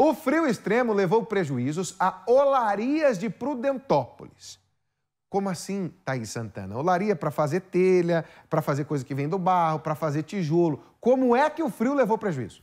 O frio extremo levou prejuízos a olarias de Prudentópolis. Como assim, Thaís Santana? Olaria para fazer telha, para fazer coisa que vem do barro, para fazer tijolo. Como é que o frio levou prejuízo?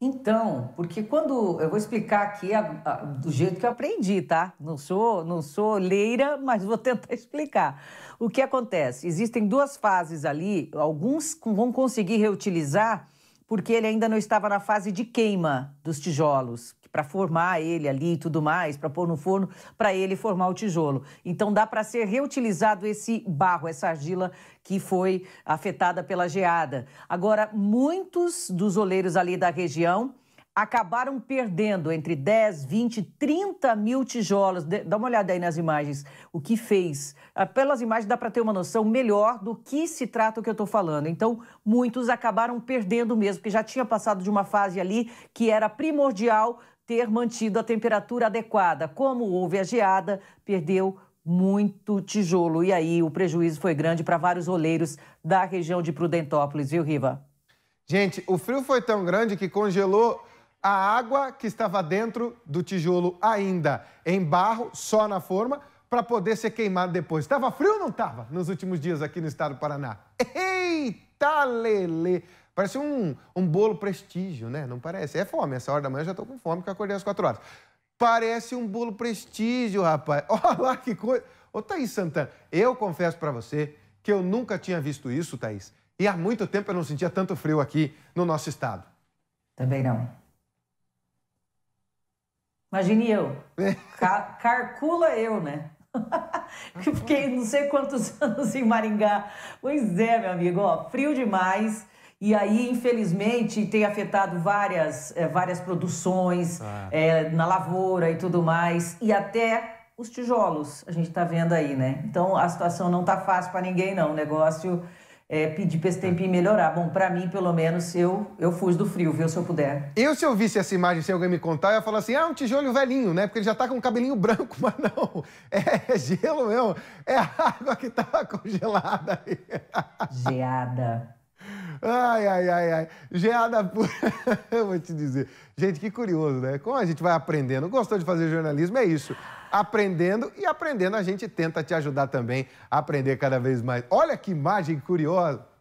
Então, porque quando. Eu vou explicar aqui a, a, do jeito que eu aprendi, tá? Não sou, não sou leira, mas vou tentar explicar. O que acontece? Existem duas fases ali, alguns vão conseguir reutilizar porque ele ainda não estava na fase de queima dos tijolos, para formar ele ali e tudo mais, para pôr no forno, para ele formar o tijolo. Então dá para ser reutilizado esse barro, essa argila que foi afetada pela geada. Agora, muitos dos oleiros ali da região acabaram perdendo entre 10, 20, 30 mil tijolos. Dá uma olhada aí nas imagens, o que fez. Ah, pelas imagens dá para ter uma noção melhor do que se trata o que eu estou falando. Então, muitos acabaram perdendo mesmo, porque já tinha passado de uma fase ali que era primordial ter mantido a temperatura adequada. Como houve a geada, perdeu muito tijolo. E aí o prejuízo foi grande para vários oleiros da região de Prudentópolis, viu, Riva? Gente, o frio foi tão grande que congelou a água que estava dentro do tijolo ainda em barro, só na forma, para poder ser queimado depois. Estava frio ou não estava nos últimos dias aqui no estado do Paraná? Eita, lele! Parece um, um bolo prestígio, né? Não parece? É fome. Essa hora da manhã eu já estou com fome, porque acordei às quatro horas. Parece um bolo prestígio, rapaz. Olha lá que coisa. Ô, Thaís Santana, eu confesso para você que eu nunca tinha visto isso, Thaís. E há muito tempo eu não sentia tanto frio aqui no nosso estado. Também não. Imagine eu. É. Ca carcula eu, né? que fiquei não sei quantos anos em Maringá. Pois é, meu amigo, ó, frio demais. E aí, infelizmente, tem afetado várias, é, várias produções ah. é, na lavoura e tudo mais. E até os tijolos, a gente está vendo aí, né? Então, a situação não tá fácil para ninguém, não. O negócio é, pedir para esse tempinho melhorar. Bom, para mim, pelo menos, eu, eu fujo do frio, viu, se eu puder. Eu, se eu visse essa imagem se alguém me contar, eu ia falar assim, ah, um tijolo velhinho, né? Porque ele já tá com um cabelinho branco, mas não, é, é gelo mesmo, é água que tava congelada aí. Geada. Ai, ai, ai, ai. Geada pura, eu vou te dizer. Gente, que curioso, né? Como a gente vai aprendendo. Gostou de fazer jornalismo? É isso. Aprendendo e aprendendo, a gente tenta te ajudar também a aprender cada vez mais. Olha que imagem curiosa.